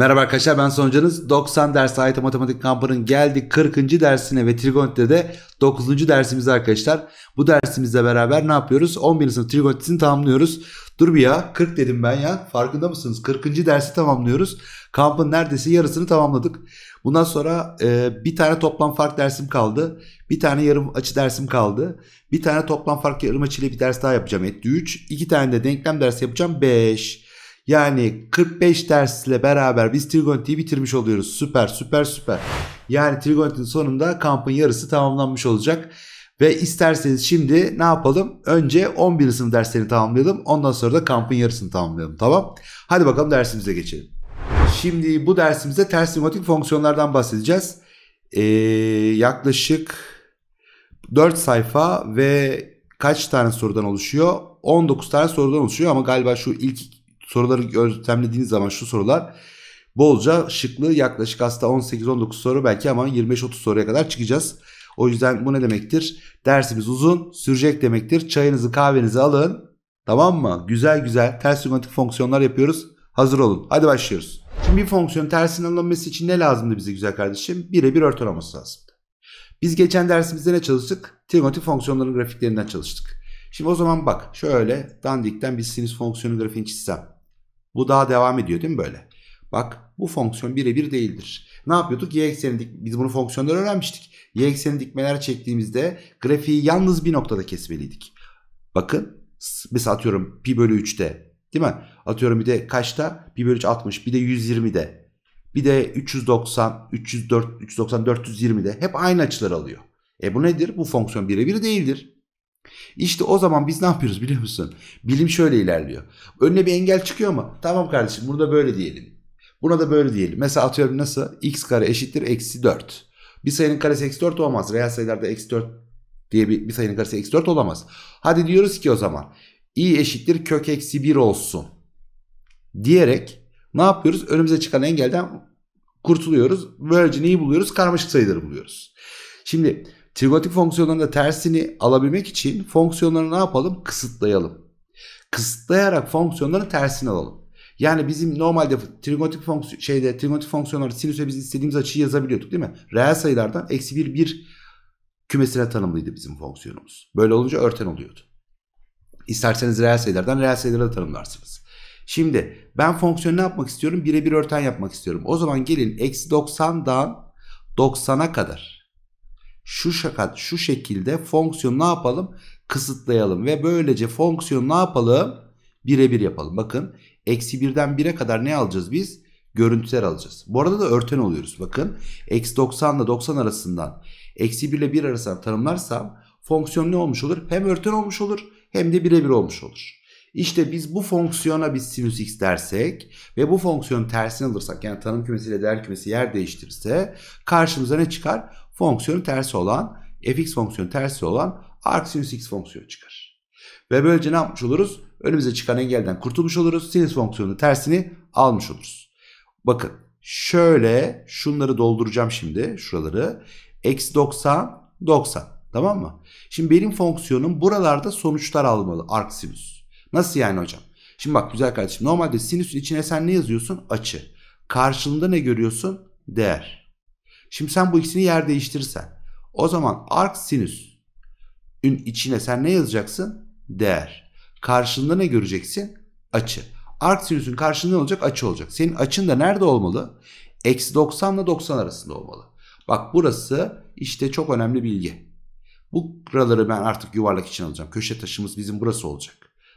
Merhaba arkadaşlar ben Sonucanız. 90 ders AYT Matematik kampının geldi 40. dersine ve trigonometride de 9. dersimiz arkadaşlar. Bu dersimizle beraber ne yapıyoruz? 11. sınıf trigonometrisini tamamlıyoruz. Dur bir ya 40 dedim ben ya farkında mısınız? 40. dersi tamamlıyoruz. Kampın neredeyse yarısını tamamladık. Bundan sonra e, bir tane toplam fark dersim kaldı. Bir tane yarım açı dersim kaldı. Bir tane toplam fark yarım açı ile bir ders daha yapacağım. Etti 3. 2 tane de denklem dersi yapacağım. 5. Yani 45 dersle beraber biz Trigonti'yi bitirmiş oluyoruz. Süper süper süper. Yani Trigonti'nin sonunda kampın yarısı tamamlanmış olacak. Ve isterseniz şimdi ne yapalım? Önce 11. sınıf derslerini tamamlayalım. Ondan sonra da kampın yarısını tamamlayalım. Tamam. Hadi bakalım dersimize geçelim. Şimdi bu dersimizde ters limmatik fonksiyonlardan bahsedeceğiz. Ee, yaklaşık 4 sayfa ve kaç tane sorudan oluşuyor? 19 tane sorudan oluşuyor ama galiba şu ilk soruları gözlemlediğiniz zaman şu sorular bolca şıklı yaklaşık aslında 18-19 soru belki ama 25-30 soruya kadar çıkacağız. O yüzden bu ne demektir? Dersimiz uzun sürecek demektir. Çayınızı kahvenizi alın. Tamam mı? Güzel güzel ters trigonometrik fonksiyonlar yapıyoruz. Hazır olun. Hadi başlıyoruz. Şimdi bir fonksiyon tersinin alınması için ne lazımdı bize güzel kardeşim? Birebir örtön olması lazımdı. Biz geçen dersimizde ne çalıştık? Trigonometrik fonksiyonların grafiklerinden çalıştık. Şimdi o zaman bak şöyle dandikten bir sinüs fonksiyonu grafiğini çizsem. Bu daha devam ediyor değil mi böyle? Bak bu fonksiyon birebir değildir. Ne yapıyorduk? Y ekseni dik biz bunu fonksiyonlar öğrenmiştik. Y ekseni dikmeler çektiğimizde grafiği yalnız bir noktada kesmeliydik. Bakın mesela atıyorum pi bölü 3'te değil mi? Atıyorum bir de kaçta? Pi bölü 3 60 bir de 120'de bir de 390, 304, 390, 420'de hep aynı açılar alıyor. E bu nedir? Bu fonksiyon birebir değildir. İşte o zaman biz ne yapıyoruz biliyor musun? Bilim şöyle ilerliyor. Önüne bir engel çıkıyor mu? tamam kardeşim bunu da böyle diyelim. Buna da böyle diyelim. Mesela atıyorum nasıl? x kare eşittir eksi 4. Bir sayının karesi eksi 4 olmaz. Reel sayılarda eksi 4 diye bir, bir sayının karesi eksi 4 olamaz. Hadi diyoruz ki o zaman i eşittir kök eksi 1 olsun diyerek ne yapıyoruz? Önümüze çıkan engelden kurtuluyoruz. Böylece neyi buluyoruz? Karmaşık sayıları buluyoruz. Şimdi Trigonometrik fonksiyonların da tersini alabilmek için fonksiyonları ne yapalım? Kısıtlayalım. Kısıtlayarak fonksiyonların tersini alalım. Yani bizim normalde trigonometrik fonksiyon şeyde trigonometrik fonksiyonları sinüse biz istediğimiz açıyı yazabiliyorduk değil mi? Reel sayılardan eksi bir bir kümesine tanımlıydı bizim fonksiyonumuz. Böyle olunca örten oluyordu. İsterseniz reel sayılardan reel sayılara da tanımlarsınız. Şimdi ben fonksiyonu ne yapmak istiyorum? Birebir örten yapmak istiyorum. O zaman gelin eksi 90'dan 90'a kadar şu şakat şu şekilde fonksiyonu ne yapalım? Kısıtlayalım ve böylece fonksiyonu ne yapalım? Birebir yapalım. Bakın eksi birden bire kadar ne alacağız biz? Görüntüler alacağız. Bu arada da örten oluyoruz. Bakın eksi 90 ile 90 arasından eksi 1 ile 1 arasından tanımlarsam fonksiyon ne olmuş olur? Hem örten olmuş olur hem de birebir olmuş olur. İşte biz bu fonksiyona biz sinüs x dersek ve bu fonksiyonun tersini alırsak yani tanım kümesiyle değer kümesi yer değiştirirse karşımıza ne çıkar? fonksiyonu tersi olan fx fonksiyonu tersi olan arc x fonksiyonu çıkar. Ve böylece ne yapmış oluruz? Önümüze çıkan engelden kurtulmuş oluruz. Sinüs fonksiyonunun tersini almış oluruz. Bakın şöyle şunları dolduracağım şimdi şuraları. Eksi 90, 90 tamam mı? Şimdi benim fonksiyonum buralarda sonuçlar almalı arc sinüs. Nasıl yani hocam? Şimdi bak güzel kardeşim normalde sinüsün içine sen ne yazıyorsun? Açı. Karşılığında ne görüyorsun? Değer. Şimdi sen bu ikisini yer değiştirirsen o zaman arc sinüsün içine sen ne yazacaksın? Değer. Karşında ne göreceksin? Açı. Arc sinüsün karşında ne olacak? Açı olacak. Senin açın da nerede olmalı? Eksi 90 ile 90 arasında olmalı. Bak burası işte çok önemli bilgi. Bu buraları ben artık yuvarlak için alacağım. Köşe taşımız bizim burası olacak.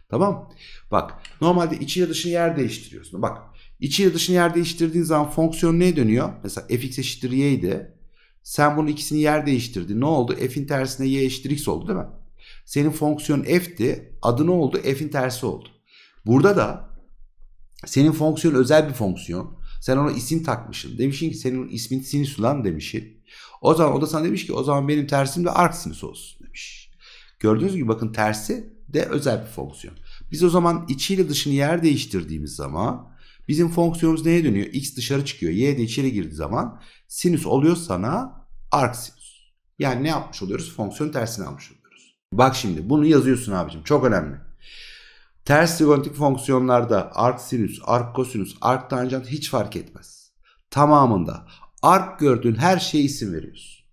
Tamam Bak normalde içi ya dışını yer değiştiriyorsun. Bak İçiyle dışını yer değiştirdiğin zaman fonksiyon neye dönüyor? Mesela fx eşittir y Sen bunun ikisini yer değiştirdin. Ne oldu? f'in tersine y eşittir x oldu değil mi? Senin fonksiyon f'ti. Adı ne oldu? f'in tersi oldu. Burada da senin fonksiyon özel bir fonksiyon. Sen ona isim takmışsın. Demişsin ki senin ismin sinüs ulan demişsin. O zaman o da sana demiş ki o zaman benim tersim de arc sinüs olsun demiş. Gördüğünüz gibi bakın tersi de özel bir fonksiyon. Biz o zaman içiyle dışını yer değiştirdiğimiz zaman Bizim fonksiyonumuz neye dönüyor? X dışarı çıkıyor. Y de içeri girdiği zaman sinüs oluyor sana arc sinüs. Yani ne yapmış oluyoruz? Fonksiyon tersini almış oluyoruz. Bak şimdi bunu yazıyorsun abicim. Çok önemli. Ters trigonometrik fonksiyonlarda arc sinüs, arc kosinüs, arc tanjant hiç fark etmez. Tamamında arc gördüğün her şeye isim veriyorsun.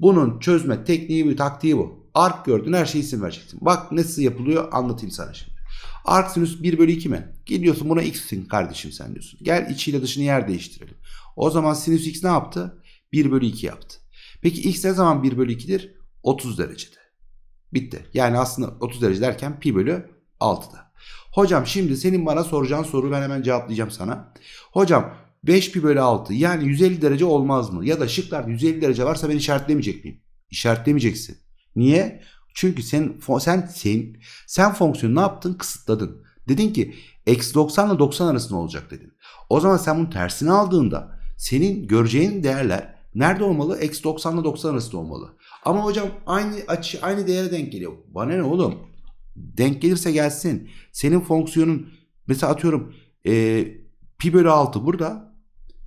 Bunun çözme tekniği bir taktiği bu. Arc gördüğün her şeye isim vereceksin. Bak nasıl yapılıyor anlatayım sana şimdi. Arc sinüs 1 bölü 2 mi? Gidiyorsun buna x'sin kardeşim sen diyorsun. Gel içiyle dışını yer değiştirelim. O zaman sinüs x ne yaptı? 1 bölü 2 yaptı. Peki x ne zaman 1 bölü 2'dir? 30 derecede. Bitti. Yani aslında 30 derece derken pi bölü 6'da. Hocam şimdi senin bana soracağın soru ben hemen cevaplayacağım sana. Hocam 5 pi bölü 6 yani 150 derece olmaz mı? Ya da şıklarda 150 derece varsa ben işaretlemeyecek miyim? İşaretlemeyeceksin. Niye? Çünkü sen sen sen, sen fonksiyonu ne yaptın? Kısıtladın. Dedin ki eksi 90 ile 90 arasında olacak dedin. O zaman sen bunun tersini aldığında senin göreceğin değerler nerede olmalı? Eksi 90 ile 90 arasında olmalı. Ama hocam aynı açı aynı değere denk geliyor. Bana ne oğlum? Denk gelirse gelsin. Senin fonksiyonun mesela atıyorum e, pi bölü 6 burada.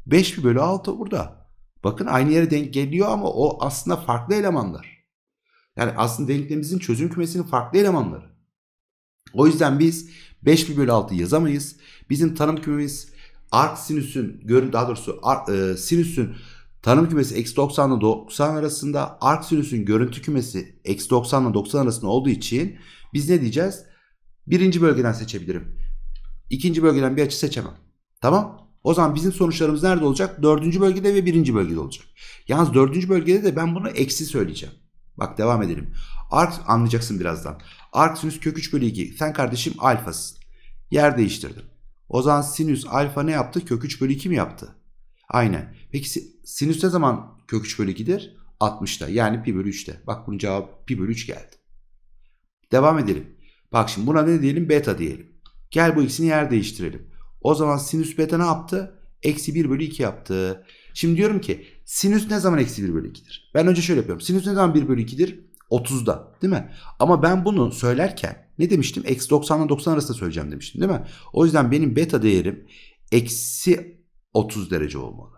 5 pi bölü 6 burada. Bakın aynı yere denk geliyor ama o aslında farklı elemanlar. Yani aslında denklemimizin çözüm kümesinin farklı elemanları. O yüzden biz 5 bir bölü 6 yazamayız. Bizim tanım kümemiz arc sinüsün görün daha doğrusu arc, e, sinüsün tanım kümesi eksi 90 ile 90 arasında arc sinüsün görüntü kümesi eksi 90 ile 90 arasında olduğu için biz ne diyeceğiz? Birinci bölgeden seçebilirim. İkinci bölgeden bir açı seçemem. Tamam. O zaman bizim sonuçlarımız nerede olacak? Dördüncü bölgede ve birinci bölgede olacak. Yalnız dördüncü bölgede de ben bunu eksi söyleyeceğim. Bak devam edelim. Arc anlayacaksın birazdan. Arc sinüs kök 3 bölü 2. Sen kardeşim alfasın. Yer değiştirdim. O zaman sinüs alfa ne yaptı? Kök 3 bölü 2 mi yaptı? Aynen. Peki sinüs ne zaman kök 3 bölü 2'dir? 60'ta yani pi bölü 3'te. Bak bunun cevabı pi bölü 3 geldi. Devam edelim. Bak şimdi buna ne diyelim? Beta diyelim. Gel bu ikisini yer değiştirelim. O zaman sinüs beta ne yaptı? Eksi 1 bölü 2 yaptı. Şimdi diyorum ki Sinüs ne zaman eksi 1 bölü 2'dir? Ben önce şöyle yapıyorum. Sinüs ne zaman 1 bölü 2'dir? 30'da değil mi? Ama ben bunu söylerken ne demiştim? Eksi 90 ile 90 arasında söyleyeceğim demiştim değil mi? O yüzden benim beta değerim eksi 30 derece olmalı.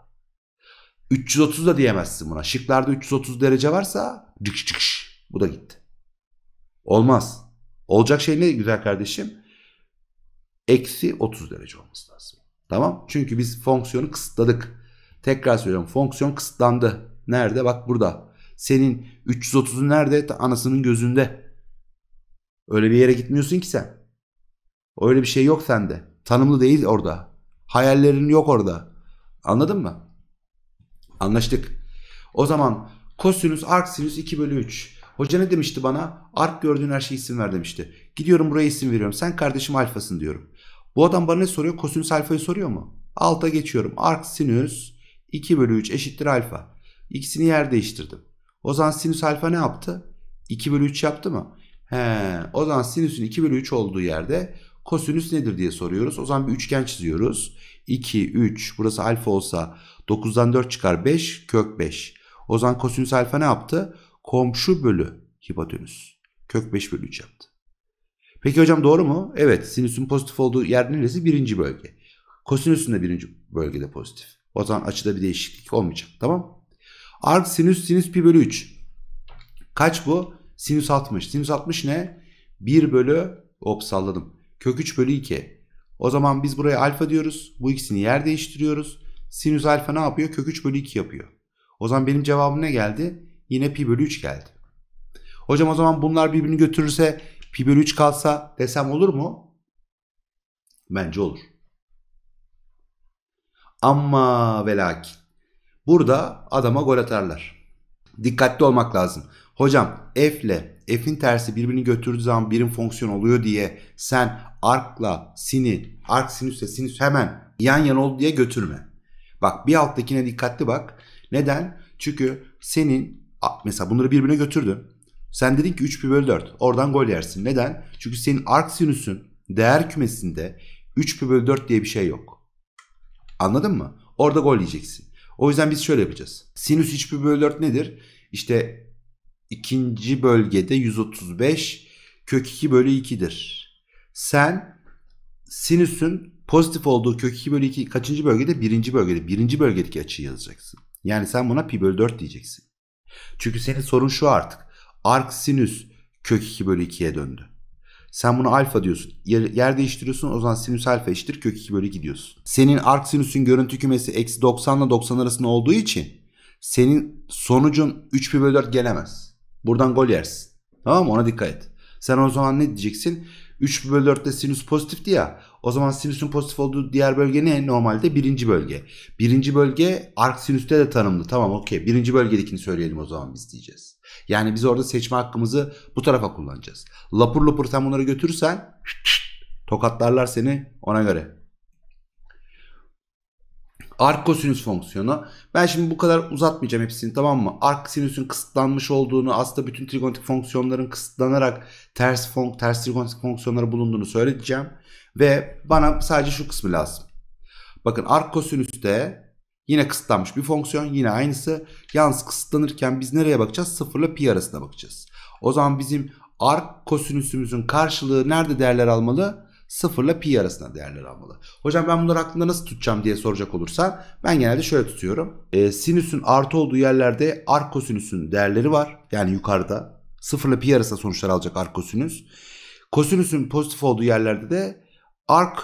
330 da diyemezsin buna. Şıklarda 330 derece varsa cıkş cıkş bu da gitti. Olmaz. Olacak şey ne güzel kardeşim? Eksi 30 derece olması lazım. Tamam? Çünkü biz fonksiyonu kısıtladık. Tekrar söylüyorum fonksiyon kısıtlandı. Nerede? Bak burada. Senin 330'un nerede? anasının gözünde. Öyle bir yere gitmiyorsun ki sen. Öyle bir şey yok sende. Tanımlı değil orada. Hayallerin yok orada. Anladın mı? Anlaştık. O zaman kosinüs arc sinüs 2 bölü 3. Hoca ne demişti bana? Ark gördüğün her şey isim ver demişti. Gidiyorum buraya isim veriyorum. Sen kardeşim alfasın diyorum. Bu adam bana ne soruyor? Kosinüs alfayı soruyor mu? Alta geçiyorum. Arc sinüs 2 bölü 3 eşittir alfa. İkisini yer değiştirdim. O zaman sinüs alfa ne yaptı? 2 bölü 3 yaptı mı? He, o zaman sinüsün 2 bölü 3 olduğu yerde kosinüs nedir diye soruyoruz. O zaman bir üçgen çiziyoruz. 2, 3 burası alfa olsa 9'dan 4 çıkar 5 kök 5. O zaman kosinüs alfa ne yaptı? Komşu bölü hipotenüs. Kök 5 bölü 3 yaptı. Peki hocam doğru mu? Evet sinüsün pozitif olduğu yer neresi? Birinci bölge. Kosinüsün de birinci bölgede pozitif. O zaman açıda bir değişiklik olmayacak. Tamam. Arc sinüs sinüs pi bölü 3. Kaç bu? Sinüs 60. Sinüs 60 ne? 1 bölü hop salladım. Kök 3 bölü 2. O zaman biz buraya alfa diyoruz. Bu ikisini yer değiştiriyoruz. Sinüs alfa ne yapıyor? Kök 3 bölü 2 yapıyor. O zaman benim cevabım ne geldi? Yine pi bölü 3 geldi. Hocam o zaman bunlar birbirini götürürse pi bölü 3 kalsa desem olur mu? Bence olur. Ama velakin. Burada adama gol atarlar. Dikkatli olmak lazım. Hocam f ile f'in tersi birbirini götürdüğü zaman birim fonksiyon oluyor diye sen arkla sini, ark sinüsle sinüs hemen yan yana oldu diye götürme. Bak bir alttakine dikkatli bak. Neden? Çünkü senin mesela bunları birbirine götürdün. Sen dedin ki 3 pi bölü 4. Oradan gol yersin. Neden? Çünkü senin ark sinüsün değer kümesinde 3 pi bölü 4 diye bir şey yok. Anladın mı? Orada gol yiyeceksin. O yüzden biz şöyle yapacağız. Sinüs hiçbir bölü 4 nedir? İşte ikinci bölgede 135 kök 2 bölü 2'dir. Sen sinüsün pozitif olduğu kök 2 bölü 2 kaçıncı bölgede? Birinci bölgede. Birinci bölgedeki açıyı yazacaksın. Yani sen buna pi bölü 4 diyeceksin. Çünkü senin sorun şu artık. Arc sinüs kök 2 bölü 2'ye döndü. Sen bunu alfa diyorsun. Yer, yer değiştiriyorsun o zaman sinüs alfa eşittir kök 2 bölü 2 diyorsun. Senin arc sinüsün görüntü kümesi eksi 90 ile 90 arasında olduğu için senin sonucun 3 pi bölü 4 gelemez. Buradan gol yersin. Tamam mı? Ona dikkat et. Sen o zaman ne diyeceksin? 3 bölü 4 de sinüs pozitifti ya. O zaman sinüsün pozitif olduğu diğer bölge ne? Normalde birinci bölge. Birinci bölge arc sinüste de tanımlı. Tamam okey. Birinci bölgedekini söyleyelim o zaman biz diyeceğiz. Yani biz orada seçme hakkımızı bu tarafa kullanacağız. Lapur lapur sen bunları götürürsen tokatlarlar seni ona göre. Ark kosinüs fonksiyonu. Ben şimdi bu kadar uzatmayacağım hepsini tamam mı? Ark sinüsün kısıtlanmış olduğunu aslında bütün trigonometrik fonksiyonların kısıtlanarak ters, fon ters trigonometrik fonksiyonları bulunduğunu söyleyeceğim. Ve bana sadece şu kısmı lazım. Bakın ark kosinüste Yine kısıtlanmış bir fonksiyon yine aynısı. Yalnız kısıtlanırken biz nereye bakacağız? 0 ile pi arasına bakacağız. O zaman bizim ark kosinüsümüzün karşılığı nerede değerler almalı? 0 ile pi arasında değerler almalı. Hocam ben bunları aklımda nasıl tutacağım diye soracak olursan ben genelde şöyle tutuyorum. E, sinüsün artı olduğu yerlerde ark kosinüsün değerleri var. Yani yukarıda. 0 ile pi arasında sonuçlar alacak ark kosinüs. Kosinüsün pozitif olduğu yerlerde de ark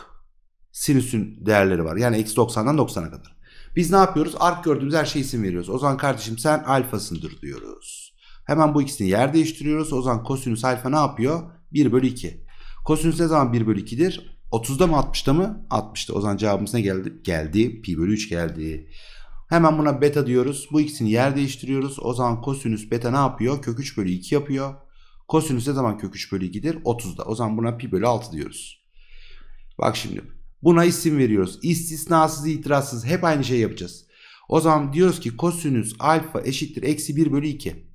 sinüsün değerleri var. Yani eksi 90'dan 90'a kadar. Biz ne yapıyoruz? Ark gördüğümüz her şeye isim veriyoruz. Ozan kardeşim sen alfasındır diyoruz. Hemen bu ikisini yer değiştiriyoruz. Ozan kosinüs alfa ne yapıyor? 1 bölü 2. Kosinüs ne zaman 1 bölü 2'dir? 30'da mı 60'da mı? 60'da. Ozan cevabımız ne geldi? Geldi. Pi bölü 3 geldi. Hemen buna beta diyoruz. Bu ikisini yer değiştiriyoruz. O zaman kosinüs beta ne yapıyor? Kök 3 bölü 2 yapıyor. Kosinüs ne zaman kök 3 bölü 2'dir? 30'da. O zaman buna pi bölü 6 diyoruz. Bak şimdi Buna isim veriyoruz. İstisnasız itirazsız hep aynı şey yapacağız. O zaman diyoruz ki kosinüs alfa eşittir eksi 1 bölü 2.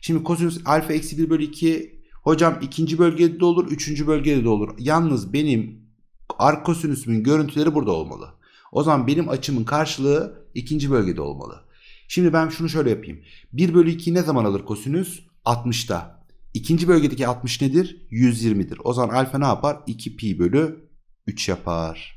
Şimdi kosinüs alfa eksi 1 bölü 2 hocam ikinci bölgede de olur üçüncü bölgede de olur. Yalnız benim arkosinüsümün görüntüleri burada olmalı. O zaman benim açımın karşılığı ikinci bölgede olmalı. Şimdi ben şunu şöyle yapayım. 1 bölü 2 ne zaman alır kosinüs? 60'ta. İkinci bölgedeki 60 nedir? 120'dir. O zaman alfa ne yapar? 2 pi bölü 3 yapar.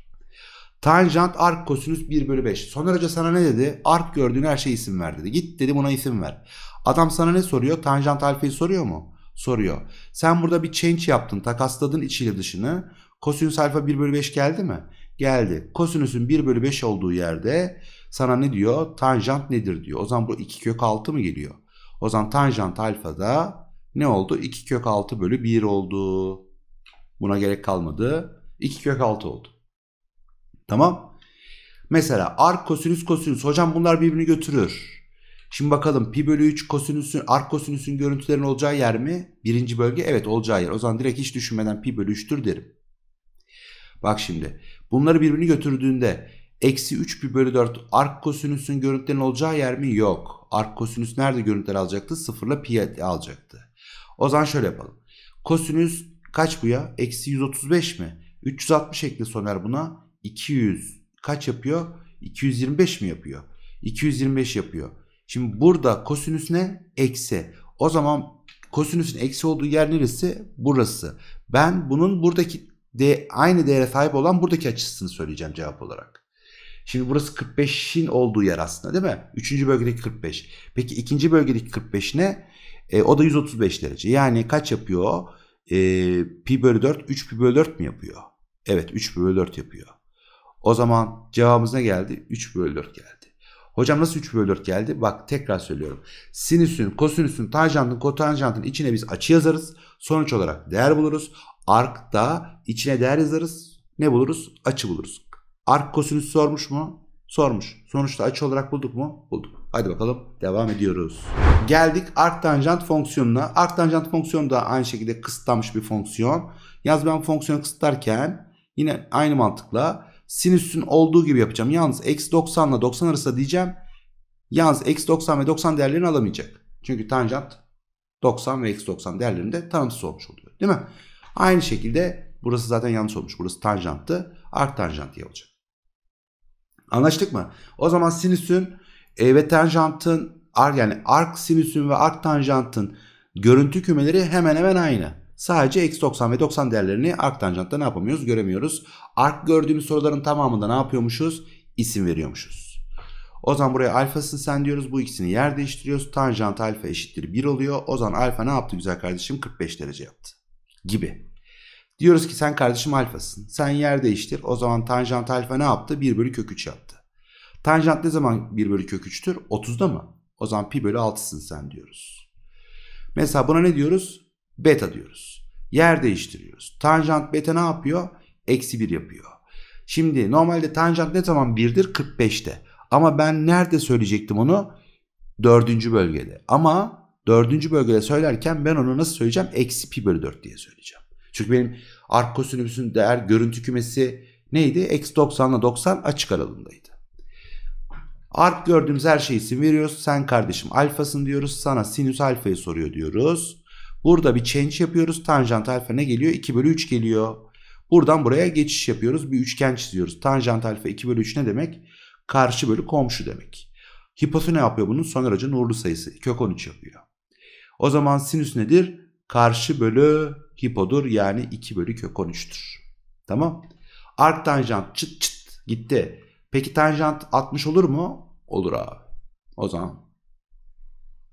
Tanjant ark kosinüs 1 bölü 5. Soner Hoca sana ne dedi? Ark gördüğün her şeye isim ver dedi. Git dedi buna isim ver. Adam sana ne soruyor? Tanjant alfayı soruyor mu? Soruyor. Sen burada bir change yaptın. Takasladın içiyle dışını. Kosinüs alfa 1 bölü 5 geldi mi? Geldi. Kosinüsün 1 bölü 5 olduğu yerde sana ne diyor? Tanjant nedir diyor. O zaman bu 2 kök 6 mı geliyor? O zaman tanjant alfa da ne oldu? 2 kök 6 bölü 1 oldu. Buna gerek kalmadı. 2 kök 6 oldu. Tamam. Mesela ark kosinüs kosinüs. Hocam bunlar birbirini götürür. Şimdi bakalım pi bölü 3 kosinüsün ark kosinüsün görüntülerin olacağı yer mi? Birinci bölge evet olacağı yer. O zaman direkt hiç düşünmeden pi bölü 3'tür derim. Bak şimdi bunları birbirini götürdüğünde eksi 3 pi bölü 4 ark kosinüsün görüntülerin olacağı yer mi? Yok. Ark kosinüs nerede görüntüler alacaktı? Sıfırla pi alacaktı. O zaman şöyle yapalım. Kosinüs kaç bu ya? Eksi 135 mi? 360 ekle Soner buna 200 kaç yapıyor? 225 mi yapıyor? 225 yapıyor. Şimdi burada kosinüs ne? Eksi. O zaman kosinüsün eksi olduğu yer neresi? Burası. Ben bunun buradaki de aynı değere sahip olan buradaki açısını söyleyeceğim cevap olarak. Şimdi burası 45'in olduğu yer aslında değil mi? Üçüncü bölgedeki 45. Peki ikinci bölgedeki 45 ne? E, o da 135 derece. Yani kaç yapıyor? E, pi bölü 4, 3 pi bölü 4 mi yapıyor? Evet 3 bölü 4 yapıyor. O zaman cevabımız ne geldi? 3 bölü 4 geldi. Hocam nasıl 3 bölü 4 geldi? Bak tekrar söylüyorum. Sinüsün, kosinüsün, tanjantın, kotanjantın içine biz açı yazarız. Sonuç olarak değer buluruz. ark da içine değer yazarız. Ne buluruz? Açı buluruz. Ark kosinüs sormuş mu? Sormuş. Sonuçta açı olarak bulduk mu? Bulduk. Hadi bakalım devam ediyoruz. Geldik ark tanjant fonksiyonuna. Ark tanjant fonksiyonu da aynı şekilde kısıtlanmış bir fonksiyon. Yaz ben fonksiyonu kısıtlarken Yine aynı mantıkla sinüsün olduğu gibi yapacağım. Yalnız eksi 90 ile 90 arası diyeceğim. Yalnız eksi 90 ve 90 değerlerini alamayacak. Çünkü tanjant 90 ve eksi 90 değerlerinde tanımsız olmuş oluyor. Değil mi? Aynı şekilde burası zaten yanlış olmuş. Burası tanjanttı. Art tanjant diye olacak. Anlaştık mı? O zaman sinüsün e, ve tanjantın yani ark sinüsün ve ark tanjantın görüntü kümeleri hemen hemen aynı. Sadece eksi 90 ve 90 değerlerini arc tanjantta ne yapamıyoruz göremiyoruz. Arc gördüğümüz soruların tamamında ne yapıyormuşuz? İsim veriyormuşuz. O zaman buraya alfasını sen diyoruz. Bu ikisini yer değiştiriyoruz. Tanjant alfa eşittir 1 oluyor. O zaman alfa ne yaptı güzel kardeşim? 45 derece yaptı. Gibi. Diyoruz ki sen kardeşim alfasın. Sen yer değiştir. O zaman tanjant alfa ne yaptı? 1 bölü kök 3 yaptı. Tanjant ne zaman 1 bölü kök 3'tür? 30'da mı? O zaman pi bölü 6'sın sen diyoruz. Mesela buna ne diyoruz? beta diyoruz. Yer değiştiriyoruz. Tanjant beta ne yapıyor? Eksi 1 yapıyor. Şimdi normalde tanjant ne zaman 1'dir? 45'te. Ama ben nerede söyleyecektim onu? Dördüncü bölgede. Ama dördüncü bölgede söylerken ben onu nasıl söyleyeceğim? Eksi pi bölü 4 diye söyleyeceğim. Çünkü benim ark kosinüsün değer görüntü kümesi neydi? Eksi 90 ile 90 açık aralığındaydı. Ark gördüğümüz her şeyi isim veriyoruz. Sen kardeşim alfasın diyoruz. Sana sinüs alfayı soruyor diyoruz. Burada bir change yapıyoruz. Tanjant alfa ne geliyor? 2 bölü 3 geliyor. Buradan buraya geçiş yapıyoruz. Bir üçgen çiziyoruz. Tanjant alfa 2 bölü 3 ne demek? Karşı bölü komşu demek. Hipotenüs ne yapıyor bunun? Son aracın uğurlu sayısı. Kök 13 yapıyor. O zaman sinüs nedir? Karşı bölü hipodur. Yani 2 bölü kök 13'tür. Tamam. Ark tanjant çıt çıt gitti. Peki tanjant 60 olur mu? Olur abi. O zaman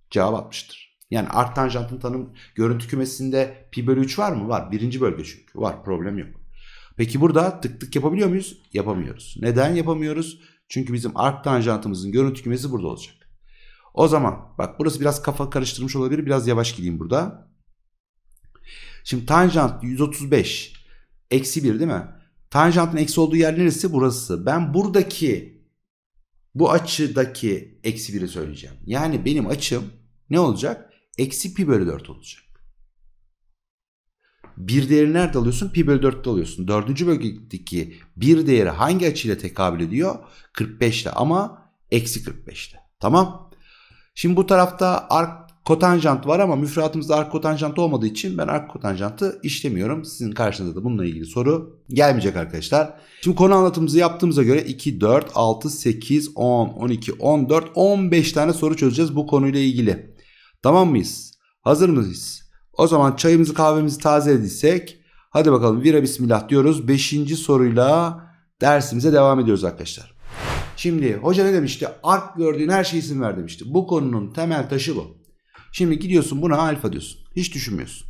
cevap 60'tır. Yani art tanjantın tanım görüntü kümesinde pi bölü 3 var mı? Var. Birinci bölge çünkü. Var. Problem yok. Peki burada tık tık yapabiliyor muyuz? Yapamıyoruz. Neden yapamıyoruz? Çünkü bizim art tanjantımızın görüntü kümesi burada olacak. O zaman bak burası biraz kafa karıştırmış olabilir. Biraz yavaş gideyim burada. Şimdi tanjant 135 eksi 1 değil mi? Tanjantın eksi olduğu yer neresi? Burası. Ben buradaki bu açıdaki eksi 1'i söyleyeceğim. Yani benim açım ne olacak? eksi pi bölü 4 olacak. Bir değeri nerede alıyorsun? Pi bölü 4'te alıyorsun. Dördüncü bölgedeki bir değeri hangi açıyla tekabül ediyor? 45'te ama eksi 45'te. Tamam. Şimdi bu tarafta ark kotanjant var ama müfredatımızda ark kotanjant olmadığı için ben ark kotanjantı işlemiyorum. Sizin karşınıza da bununla ilgili soru gelmeyecek arkadaşlar. Şimdi konu anlatımımızı yaptığımıza göre 2, 4, 6, 8, 10, 12, 14, 15 tane soru çözeceğiz bu konuyla ilgili. Tamam mıyız? Hazır mıyız? O zaman çayımızı kahvemizi tazelediysek hadi bakalım vira bismillah diyoruz. Beşinci soruyla dersimize devam ediyoruz arkadaşlar. Şimdi hoca ne demişti? Ark gördüğün her şey isim ver demişti. Bu konunun temel taşı bu. Şimdi gidiyorsun buna alfa diyorsun. Hiç düşünmüyorsun.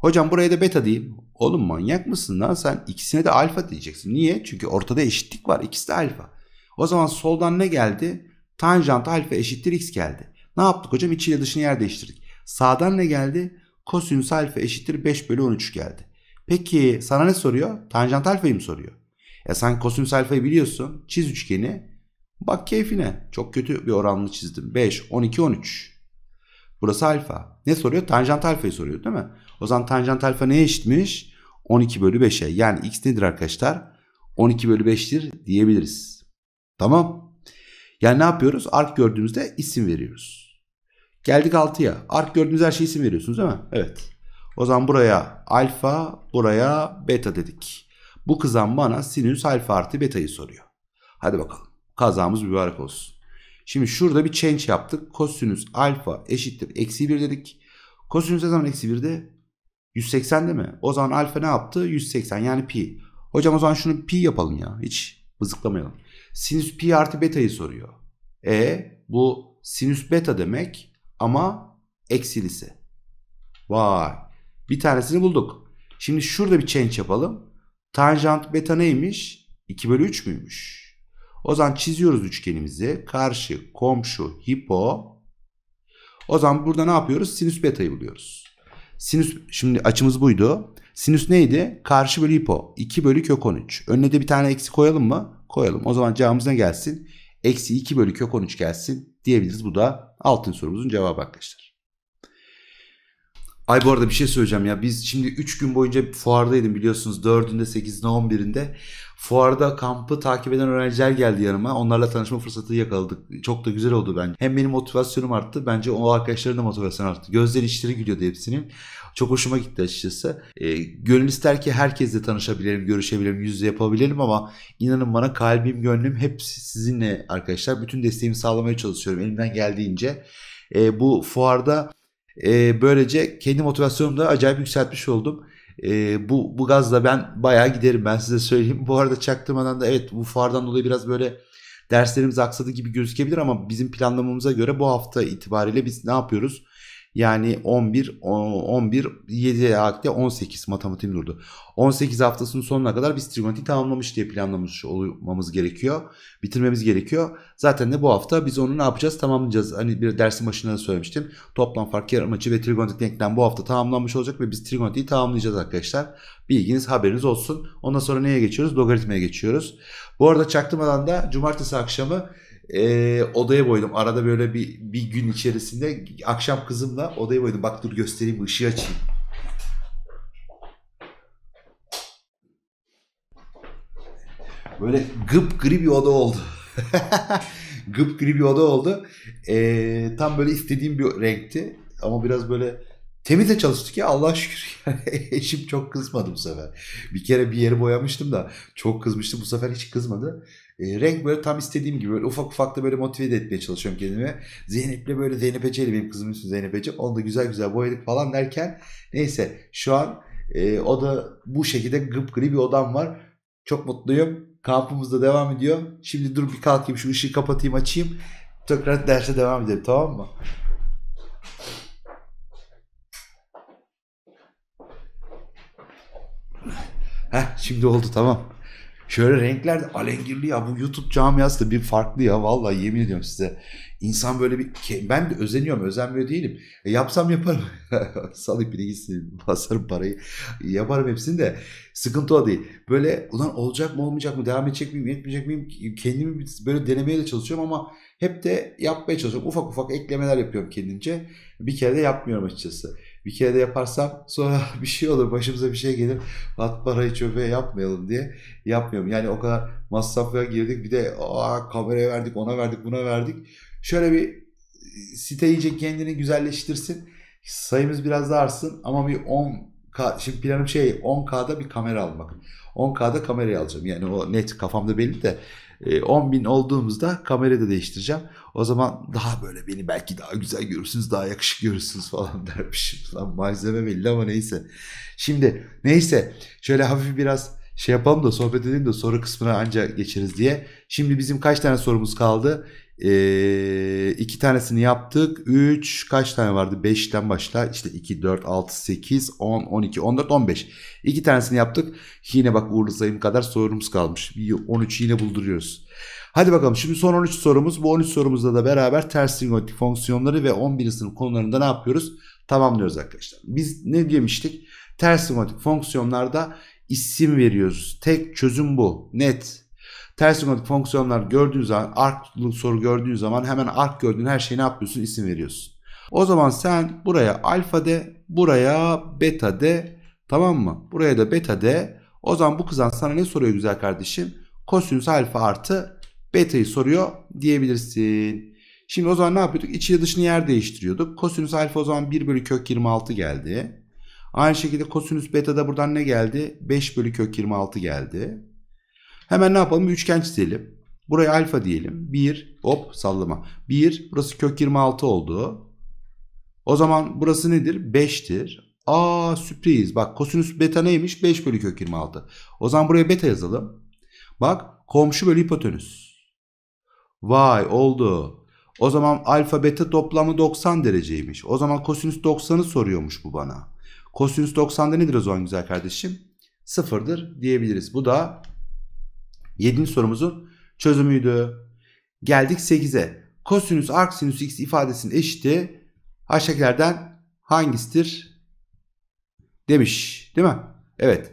Hocam buraya da beta diyeyim. Oğlum manyak mısın lan sen? ikisine de alfa diyeceksin. Niye? Çünkü ortada eşitlik var. İkisi de alfa. O zaman soldan ne geldi? Tanjant alfa eşittir x geldi. Ne yaptık hocam? İçiyle dışını yer değiştirdik. Sağdan ne geldi? Kosinüs alfa eşittir 5 bölü 13 geldi. Peki sana ne soruyor? Tanjant alfayı mı soruyor? E sen kosinüs alfayı biliyorsun. Çiz üçgeni. Bak keyfine. Çok kötü bir oranlı çizdim. 5, 12, 13. Burası alfa. Ne soruyor? Tanjant alfayı soruyor değil mi? O zaman tanjant alfa neye eşitmiş? 12 bölü 5'e. Yani x nedir arkadaşlar? 12 bölü 5'tir diyebiliriz. Tamam. Yani ne yapıyoruz? Ark gördüğümüzde isim veriyoruz. Geldik 6'ya. Ark gördüğünüz her şeyi isim veriyorsunuz değil mi? Evet. O zaman buraya alfa, buraya beta dedik. Bu kızan bana sinüs alfa artı betayı soruyor. Hadi bakalım. Kazamız mübarek olsun. Şimdi şurada bir change yaptık. Kosinüs alfa eşittir. Eksi 1 dedik. Kosinüs ne zaman eksi 1'de? değil mi? O zaman alfa ne yaptı? 180 yani pi. Hocam o zaman şunu pi yapalım ya. Hiç bızıklamayalım. Sinüs pi artı betayı soruyor. E bu sinüs beta demek ama eksilisi. Vay. Bir tanesini bulduk. Şimdi şurada bir change yapalım. Tanjant beta neymiş? 2 bölü 3 müymüş? O zaman çiziyoruz üçgenimizi. Karşı, komşu, hipo. O zaman burada ne yapıyoruz? Sinüs beta'yı buluyoruz. Sinüs, şimdi açımız buydu. Sinüs neydi? Karşı bölü hipo. 2 bölü kök 13. Önüne de bir tane eksi koyalım mı? Koyalım. O zaman cevabımız ne gelsin? Eksi 2 bölü kök 13 gelsin diyebiliriz. Bu da altın sorumuzun cevabı arkadaşlar. Ay bu arada bir şey söyleyeceğim ya. Biz şimdi 3 gün boyunca fuardaydım biliyorsunuz. 4'ünde, 8'inde, 11'inde. Fuarda kampı takip eden öğrenciler geldi yanıma. Onlarla tanışma fırsatı yakaladık. Çok da güzel oldu bence. Hem benim motivasyonum arttı. Bence o arkadaşların da motivasyonu arttı. Gözleri içleri gülüyordu hepsinin. Çok hoşuma gitti açıkçası. E, gönül ister ki herkesle tanışabilirim, görüşebilirim, yüz yüze yapabilirim ama inanın bana kalbim, gönlüm hep sizinle arkadaşlar. Bütün desteğimi sağlamaya çalışıyorum elimden geldiğince. E, bu fuarda e, böylece kendi motivasyonumu da acayip yükseltmiş oldum. E, bu, bu gazla ben bayağı giderim ben size söyleyeyim. Bu arada çaktırmadan da evet bu fuardan dolayı biraz böyle derslerimiz aksadı gibi gözükebilir ama bizim planlamamıza göre bu hafta itibariyle biz ne yapıyoruz? Yani 11, 11, 7 hakte 18 matematiğim durdu. 18 haftasının sonuna kadar biz trigonometri tamamlamış diye planlamış olmamız gerekiyor. Bitirmemiz gerekiyor. Zaten de bu hafta biz onu ne yapacağız tamamlayacağız. Hani bir dersin başında da söylemiştim. Toplam fark yarım açı ve trigonometrik denklem bu hafta tamamlanmış olacak ve biz trigonometriyi tamamlayacağız arkadaşlar. Bilginiz haberiniz olsun. Ondan sonra neye geçiyoruz? Logaritmaya geçiyoruz. Bu arada çaktırmadan da cumartesi akşamı e, odaya boydum. Arada böyle bir, bir gün içerisinde akşam kızımla odaya boydum. Bak dur göstereyim ışığı açayım. Böyle gıp gri bir oda oldu. gıp gri bir oda oldu. E, tam böyle istediğim bir renkti. Ama biraz böyle Temize çalıştık ya Allah şükür. Yani eşim çok kızmadı bu sefer. Bir kere bir yeri boyamıştım da çok kızmıştı. Bu sefer hiç kızmadı. E, renk böyle tam istediğim gibi böyle ufak ufak da böyle motive etmeye çalışıyorum kendimi. Zeynep'le böyle Zeynep Ece'yle benim kızım ismi Zeynep Ece. Onu da güzel güzel boyadık falan derken neyse şu an e, o da bu şekilde gıpgri bir odam var. Çok mutluyum. Kampımız da devam ediyor. Şimdi dur bir kalkayım şu ışığı kapatayım açayım. Tekrar derse devam edelim tamam mı? Heh şimdi oldu tamam. Şöyle renkler de alengirli ya bu YouTube camiası da bir farklı ya vallahi yemin ediyorum size. İnsan böyle bir ben de özeniyorum özenmiyor değilim. E, yapsam yaparım. Salıp bir gitsin basarım parayı. Yaparım hepsini de sıkıntı o değil. Böyle ulan olacak mı olmayacak mı devam edecek miyim yetmeyecek miyim kendimi böyle denemeye de çalışıyorum ama hep de yapmaya çalışıyorum. Ufak ufak eklemeler yapıyorum kendince. Bir kere de yapmıyorum açıkçası bir kere de yaparsam sonra bir şey olur başımıza bir şey gelir at parayı çöpe yapmayalım diye yapmıyorum. Yani o kadar masraflara girdik bir de aa, kameraya verdik ona verdik buna verdik. Şöyle bir e, site iyice kendini güzelleştirsin sayımız biraz daha artsın ama bir 10 K, şimdi planım şey 10K'da bir kamera almak. 10K'da kamerayı alacağım. Yani o net kafamda belli de e, ee, 10 bin olduğumuzda kamerayı da değiştireceğim. O zaman daha böyle beni belki daha güzel görürsünüz, daha yakışık görürsünüz falan dermişim. Lan malzeme belli ama neyse. Şimdi neyse şöyle hafif biraz şey yapalım da sohbet edelim de soru kısmına ancak geçeriz diye. Şimdi bizim kaç tane sorumuz kaldı? E, iki tanesini yaptık. 3 kaç tane vardı? 5'ten başla. İşte 2, 4, 6, 8, 10, 12, 14, 15. İki tanesini yaptık. Yine bak uğurlu sayım kadar sorumuz kalmış. 13 yine bulduruyoruz. Hadi bakalım şimdi son 13 sorumuz. Bu 13 sorumuzla da beraber ters trigonometrik fonksiyonları ve 11. sınıf konularında ne yapıyoruz? Tamamlıyoruz arkadaşlar. Biz ne demiştik? Ters trigonometrik fonksiyonlarda isim veriyoruz. Tek çözüm bu. Net. Ters yönelik fonksiyonlar gördüğün zaman arc soru gördüğün zaman hemen arc gördüğün her şeyi ne yapıyorsun? isim veriyorsun. O zaman sen buraya alfa de, buraya beta de, tamam mı? Buraya da beta de. O zaman bu kızan sana ne soruyor güzel kardeşim? Kosinüs alfa artı beta'yı soruyor diyebilirsin. Şimdi o zaman ne yapıyorduk? İçiyle dışını yer değiştiriyorduk. Kosinüs alfa o zaman 1 bölü kök 26 geldi. Aynı şekilde kosinüs beta da buradan ne geldi? 5 bölü kök 26 geldi. Hemen ne yapalım? Bir üçgen çizelim. Buraya alfa diyelim. 1 hop sallama. 1 burası kök 26 oldu. O zaman burası nedir? 5'tir. Aa sürpriz. Bak kosinüs beta neymiş? 5 bölü kök 26. O zaman buraya beta yazalım. Bak komşu bölü hipotenüs. Vay oldu. O zaman alfa beta toplamı 90 dereceymiş. O zaman kosinüs 90'ı soruyormuş bu bana. Kosinüs 90'da nedir o zaman güzel kardeşim? Sıfırdır diyebiliriz. Bu da 7. sorumuzun çözümüydü. Geldik 8'e. Kosinüs arksinüs x ifadesinin eşiti aşağıdakilerden hangisidir? Demiş. Değil mi? Evet.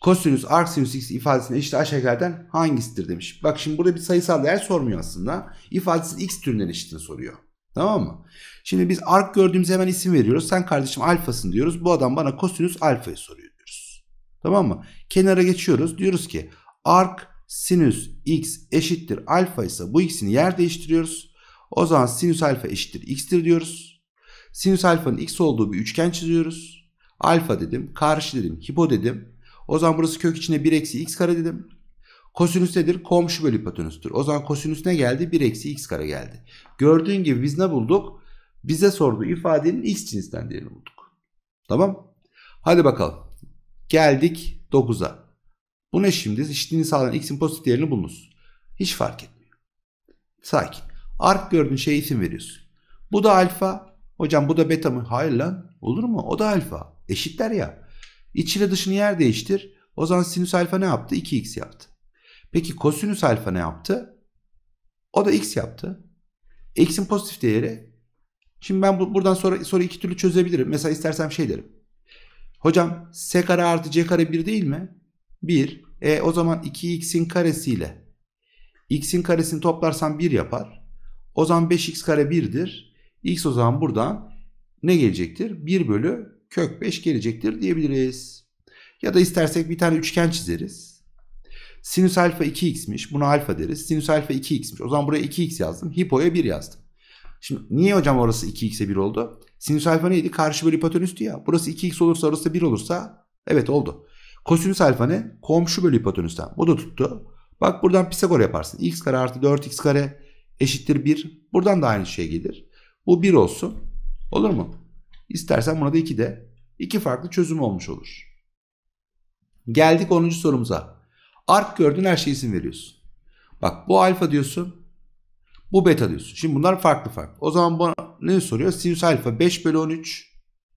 Kosinüs arksinüs x ifadesinin eşiti aşağıdakilerden hangisidir demiş. Bak şimdi burada bir sayısal değer sormuyor aslında. İfadesinin x türünden eşitini soruyor. Tamam mı? Şimdi biz ark gördüğümüz hemen isim veriyoruz. Sen kardeşim alfasın diyoruz. Bu adam bana kosinüs alfayı soruyor diyoruz. Tamam mı? Kenara geçiyoruz. Diyoruz ki ark sinüs x eşittir alfa ise bu x'ini yer değiştiriyoruz. O zaman sinüs alfa eşittir x'tir diyoruz. Sinüs alfanın x olduğu bir üçgen çiziyoruz. Alfa dedim, karşı dedim, hipo dedim. O zaman burası kök içinde 1 eksi x kare dedim. Kosinüs nedir? Komşu bölü hipotenüstür. O zaman kosinüs ne geldi? 1 eksi x kare geldi. Gördüğün gibi biz ne bulduk? Bize sorduğu ifadenin x cinsinden değerini bulduk. Tamam. Hadi bakalım. Geldik 9'a. Bu ne şimdi? Eşitliğini sağlayan x'in pozitif değerini bulunuz. Hiç fark etmiyor. Sakin. Ark gördüğün şeye isim veriyorsun. Bu da alfa. Hocam bu da beta mı? Hayır lan. Olur mu? O da alfa. Eşitler ya. İç dışını yer değiştir. O zaman sinüs alfa ne yaptı? 2x yaptı. Peki kosinüs alfa ne yaptı? O da x yaptı. X'in pozitif değeri. Şimdi ben bu, buradan sonra sonra iki türlü çözebilirim. Mesela istersem şey derim. Hocam s kare artı c kare 1 değil mi? 1. E o zaman 2x'in karesiyle x'in karesini toplarsam 1 yapar. O zaman 5x kare 1'dir. x o zaman buradan ne gelecektir? 1 bölü kök 5 gelecektir diyebiliriz. Ya da istersek bir tane üçgen çizeriz. Sinüs alfa 2x'miş. Buna alfa deriz. Sinüs alfa 2x'miş. O zaman buraya 2x yazdım. Hipoya 1 yazdım. Şimdi niye hocam orası 2x'e 1 oldu? Sinüs alfa neydi? Karşı bölü hipotenüstü ya. Burası 2x olursa orası 1 olursa evet oldu. Kosinüs alfa ne? Komşu bölü hipotenüsten. Bu da tuttu. Bak buradan Pisagor yaparsın. x kare artı 4x kare eşittir 1. Buradan da aynı şey gelir. Bu 1 olsun. Olur mu? İstersen buna da 2 de. İki farklı çözüm olmuş olur. Geldik 10. sorumuza. Ark gördün her şeye isim veriyorsun. Bak bu alfa diyorsun. Bu beta diyorsun. Şimdi bunlar farklı farklı. O zaman bana ne soruyor? Sinüs alfa 5 bölü 13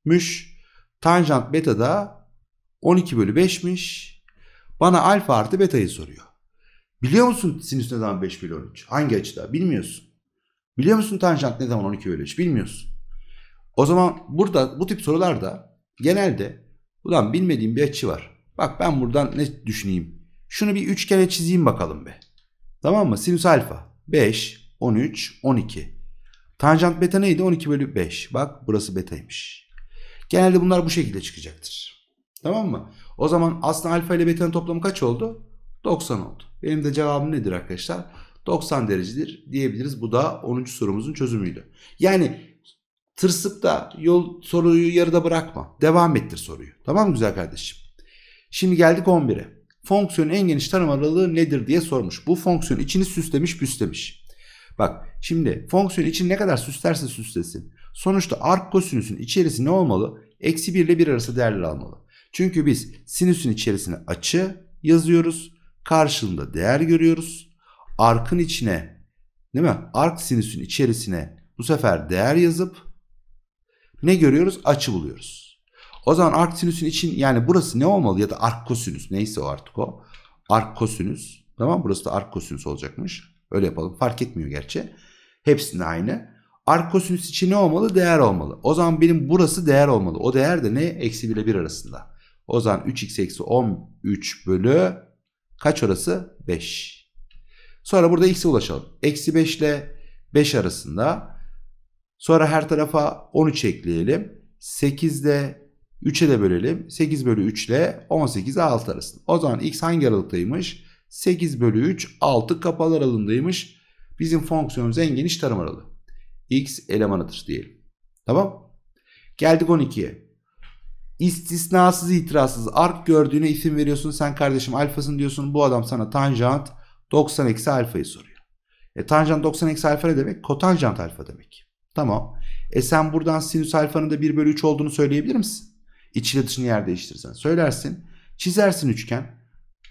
müş. Tanjant beta da 12 bölü 5'miş. Bana alfa artı beta'yı soruyor. Biliyor musun sinüs ne zaman 5 bölü 13? Hangi açıda? Bilmiyorsun. Biliyor musun tanjant ne zaman 12 bölü 3? Bilmiyorsun. O zaman burada bu tip sorularda genelde ulan bilmediğim bir açı var. Bak ben buradan ne düşüneyim? Şunu bir üç kere çizeyim bakalım be. Tamam mı? Sinüs alfa 5, 13, 12. Tanjant beta neydi? 12 bölü 5. Bak burası betaymış. Genelde bunlar bu şekilde çıkacaktır. Tamam mı? O zaman aslında alfa ile beta'nın toplamı kaç oldu? 90 oldu. Benim de cevabım nedir arkadaşlar? 90 derecedir diyebiliriz. Bu da 10. sorumuzun çözümüydü. Yani tırsıp da yol soruyu yarıda bırakma. Devam ettir soruyu. Tamam mı güzel kardeşim? Şimdi geldik 11'e. Fonksiyonun en geniş tanım aralığı nedir diye sormuş. Bu fonksiyon içini süslemiş püslemiş. Bak şimdi fonksiyon için ne kadar süslerse süslesin. Sonuçta arc kosinüsün içerisi ne olmalı? Eksi 1 ile 1 arası değerler almalı. Çünkü biz sinüsün içerisine açı yazıyoruz. Karşılığında değer görüyoruz. Arkın içine değil mi? Ark sinüsün içerisine bu sefer değer yazıp ne görüyoruz? Açı buluyoruz. O zaman ark sinüsün için yani burası ne olmalı ya da ark kosinüs neyse o artık o. Ark kosinüs tamam burası da ark kosinüs olacakmış. Öyle yapalım fark etmiyor gerçi. Hepsinde aynı. Ark kosinüs için ne olmalı? Değer olmalı. O zaman benim burası değer olmalı. O değer de ne? Eksi 1 ile 1 arasında. O zaman 3x eksi 13 bölü kaç orası? 5. Sonra burada x'e ulaşalım. Eksi 5 ile 5 arasında. Sonra her tarafa 13 ekleyelim. 8 ile 3'e de bölelim. 8 bölü 3 ile 18 ile 6 arasında. O zaman x hangi aralıktaymış? 8 bölü 3 6 kapalı aralığındaymış. Bizim fonksiyonumuz en geniş tarım aralığı. x elemanıdır diyelim. Tamam. Geldik 12'ye istisnasız itirazsız ark gördüğüne isim veriyorsun. Sen kardeşim alfasın diyorsun. Bu adam sana tanjant 90 eksi alfayı soruyor. E tanjant 90 eksi alfa ne demek? Kotanjant alfa demek. Tamam. E sen buradan sinüs alfanın da 1 bölü 3 olduğunu söyleyebilir misin? İçini dışını yer değiştirsen Söylersin. Çizersin üçgen.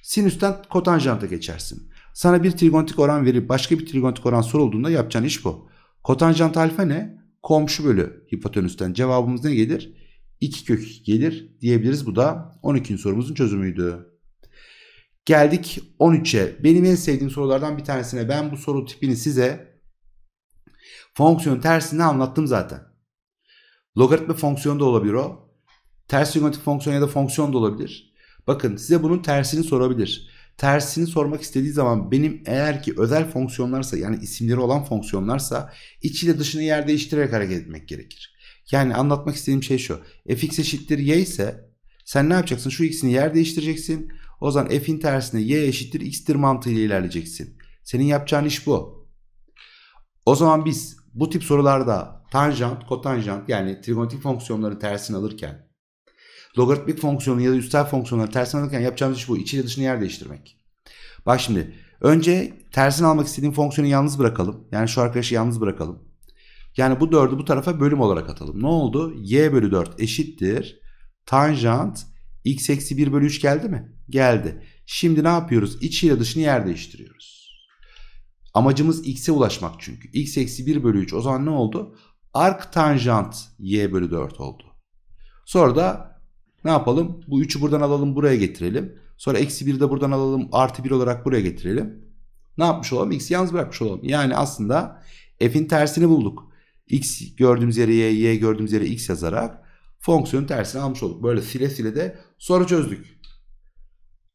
Sinüsten kotanjanta geçersin. Sana bir trigontik oran verip başka bir trigontik oran sorulduğunda yapacağın iş bu. Kotanjant alfa ne? Komşu bölü hipotenüsten. Cevabımız ne gelir? 2 kök 2 gelir diyebiliriz. Bu da 12. sorumuzun çözümüydü. Geldik 13'e. Benim en sevdiğim sorulardan bir tanesine. Ben bu soru tipini size fonksiyon tersini anlattım zaten. Logaritma fonksiyonu da olabilir o. Ters yönelik fonksiyon ya da fonksiyon da olabilir. Bakın size bunun tersini sorabilir. Tersini sormak istediği zaman benim eğer ki özel fonksiyonlarsa yani isimleri olan fonksiyonlarsa içiyle dışını yer değiştirerek hareket etmek gerekir. Yani anlatmak istediğim şey şu. fx eşittir y ise sen ne yapacaksın? Şu x'ini yer değiştireceksin. O zaman f'in tersine y eşittir x'tir mantığıyla ilerleyeceksin. Senin yapacağın iş bu. O zaman biz bu tip sorularda tanjant, kotanjant yani trigonometrik fonksiyonların tersini alırken logaritmik fonksiyonu ya da üstel fonksiyonları tersini alırken yapacağımız iş bu. İçiyle dışını yer değiştirmek. Bak şimdi önce tersini almak istediğim fonksiyonu yalnız bırakalım. Yani şu arkadaşı yalnız bırakalım. Yani bu 4'ü bu tarafa bölüm olarak atalım. Ne oldu? Y bölü 4 eşittir. Tanjant x eksi 1 bölü 3 geldi mi? Geldi. Şimdi ne yapıyoruz? İçiyle dışını yer değiştiriyoruz. Amacımız x'e ulaşmak çünkü. x eksi 1 bölü 3 o zaman ne oldu? Ark tanjant y bölü 4 oldu. Sonra da ne yapalım? Bu 3'ü buradan alalım buraya getirelim. Sonra eksi 1'i de buradan alalım artı 1 olarak buraya getirelim. Ne yapmış olalım? X'i yalnız bırakmış olalım. Yani aslında f'in tersini bulduk. X gördüğümüz yere Y, Y gördüğümüz yere X yazarak fonksiyonun tersini almış olduk. Böyle sile sile de soru çözdük.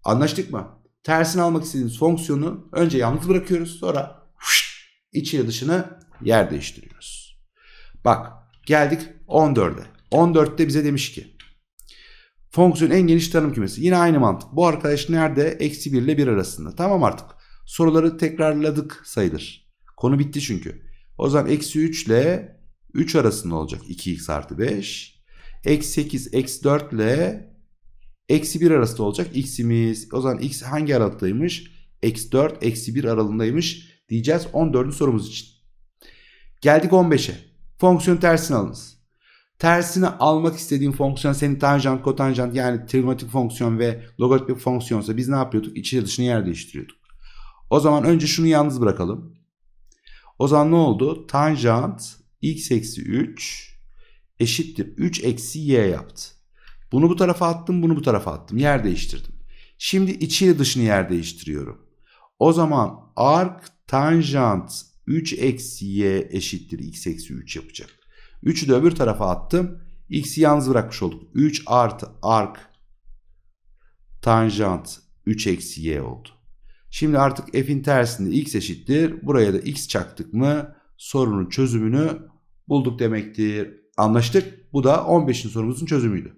Anlaştık mı? Tersini almak istediğiniz fonksiyonu önce yalnız bırakıyoruz. Sonra huşt, içi dışını yer değiştiriyoruz. Bak geldik 14'e. 14'te bize demiş ki fonksiyonun en geniş tanım kümesi. Yine aynı mantık. Bu arkadaş nerede? Eksi 1 ile 1 arasında. Tamam artık. Soruları tekrarladık sayılır. Konu bitti çünkü. O zaman eksi 3 ile 3 arasında olacak 2x artı 5. Eksi 8, eksi 4 ile eksi 1 arasında olacak x'imiz. O zaman x hangi aralıktaymış? Eksi 4, eksi 1 aralığındaymış diyeceğiz 14. sorumuz için. Geldik 15'e. Fonksiyon tersini alınız. Tersini almak istediğim fonksiyon senin tanjant, kotanjant yani trigonometrik fonksiyon ve logaritmik fonksiyonsa biz ne yapıyorduk? İçi dışını yer değiştiriyorduk. O zaman önce şunu yalnız bırakalım. O zaman ne oldu? Tanjant x eksi 3 eşittir. 3 eksi y yaptı. Bunu bu tarafa attım bunu bu tarafa attım. Yer değiştirdim. Şimdi içiyle dışını yer değiştiriyorum. O zaman arc tanjant 3 eksi y eşittir x eksi 3 yapacak. 3'ü de öbür tarafa attım. X'i yalnız bırakmış olduk. 3 artı arc tanjant 3 eksi y oldu. Şimdi artık f'in tersinde x eşittir. Buraya da x çaktık mı sorunun çözümünü bulduk demektir. Anlaştık. Bu da 15. sorumuzun çözümüydü.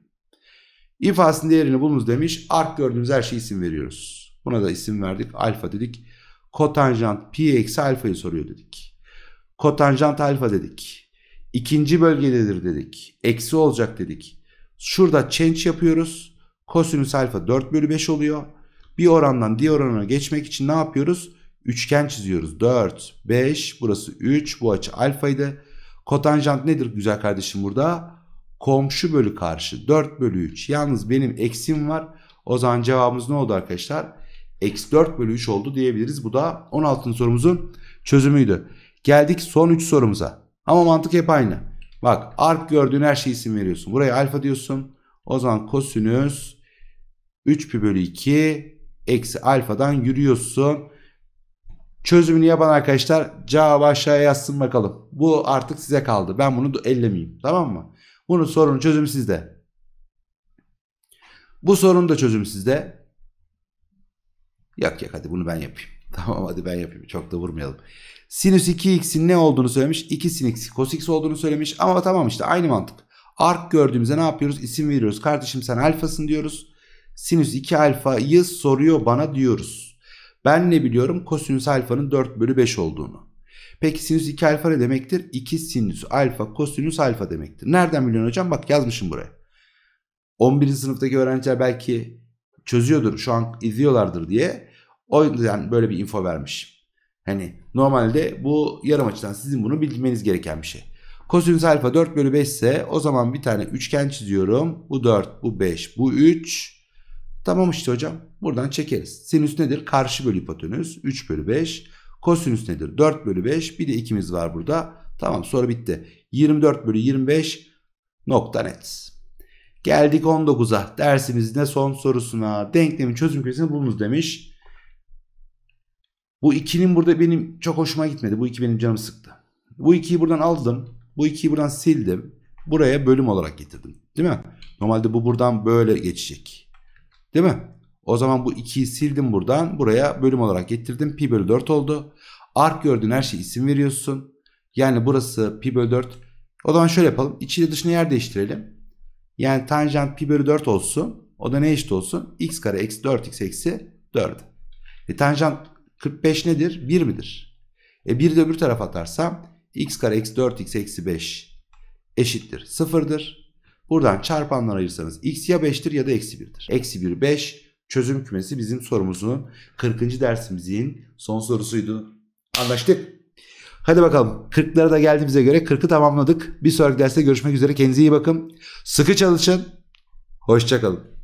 İfasının değerini bulunuz demiş. Ark gördüğümüz her şeye isim veriyoruz. Buna da isim verdik. Alfa dedik. Kotanjant pi eksi alfayı soruyor dedik. Kotanjant alfa dedik. İkinci bölgededir dedik. Eksi olacak dedik. Şurada change yapıyoruz. Kosinüs alfa 4 bölü 5 oluyor. Bir orandan diğer orana geçmek için ne yapıyoruz? Üçgen çiziyoruz. 4, 5, burası 3, bu açı alfaydı. Kotanjant nedir güzel kardeşim burada? Komşu bölü karşı 4 bölü 3. Yalnız benim eksim var. O zaman cevabımız ne oldu arkadaşlar? Eksi 4 bölü 3 oldu diyebiliriz. Bu da 16. sorumuzun çözümüydü. Geldik son 3 sorumuza. Ama mantık hep aynı. Bak arp gördüğün her şey isim veriyorsun. Buraya alfa diyorsun. O zaman kosinüs 3 pi bölü 2 eksi alfadan yürüyorsun. Çözümünü yapan arkadaşlar cevabı aşağıya yazsın bakalım. Bu artık size kaldı. Ben bunu ellemeyeyim. Tamam mı? Bunun sorunun çözümü sizde. Bu sorunun da çözümü sizde. Yak yak hadi bunu ben yapayım. Tamam hadi ben yapayım. Çok da vurmayalım. Sinüs 2x'in ne olduğunu söylemiş. 2 sin x cos x olduğunu söylemiş. Ama tamam işte aynı mantık. Ark gördüğümüzde ne yapıyoruz? İsim veriyoruz. Kardeşim sen alfasın diyoruz sinüs 2 alfayı soruyor bana diyoruz. Ben ne biliyorum? Kosinüs alfanın 4 bölü 5 olduğunu. Peki sinüs 2 alfa ne demektir? 2 sinüs alfa kosinüs alfa demektir. Nereden biliyorsun hocam? Bak yazmışım buraya. 11. sınıftaki öğrenciler belki çözüyordur şu an izliyorlardır diye. O yüzden böyle bir info vermişim. Hani normalde bu yarım açıdan sizin bunu bilmeniz gereken bir şey. Kosinüs alfa 4 bölü 5 ise o zaman bir tane üçgen çiziyorum. Bu 4, bu 5, bu 3. Tamam işte hocam. Buradan çekeriz. Sinüs nedir? Karşı bölü hipotenüs. 3 bölü 5. Kosinüs nedir? 4 bölü 5. Bir de ikimiz var burada. Tamam soru bitti. 24 bölü 25 nokta net. Geldik 19'a. Dersimizde son sorusuna. Denklemin çözüm küresini bulunuz demiş. Bu 2'nin burada benim çok hoşuma gitmedi. Bu iki benim canım sıktı. Bu ikiyi buradan aldım. Bu ikiyi buradan sildim. Buraya bölüm olarak getirdim. Değil mi? Normalde bu buradan böyle geçecek. Değil mi? O zaman bu 2'yi sildim buradan. Buraya bölüm olarak getirdim. Pi bölü 4 oldu. Ark gördüğün her şey isim veriyorsun. Yani burası pi bölü 4. O zaman şöyle yapalım. İçiyle dışına yer değiştirelim. Yani tanjant pi bölü 4 olsun. O da ne eşit olsun? x kare eksi 4x eksi 4. E tanjant 45 nedir? 1 midir? E 1'i de öbür tarafa atarsam x kare eksi 4x eksi 5 eşittir 0'dır. Buradan çarpanlar ayırsanız x ya 5'tir ya da eksi 1'dir. Eksi 1 5 çözüm kümesi bizim sorumuzun 40. dersimizin son sorusuydu. Anlaştık. Hadi bakalım 40'lara da geldiğimize göre 40'ı tamamladık. Bir sonraki derste görüşmek üzere. Kendinize iyi bakın. Sıkı çalışın. Hoşçakalın.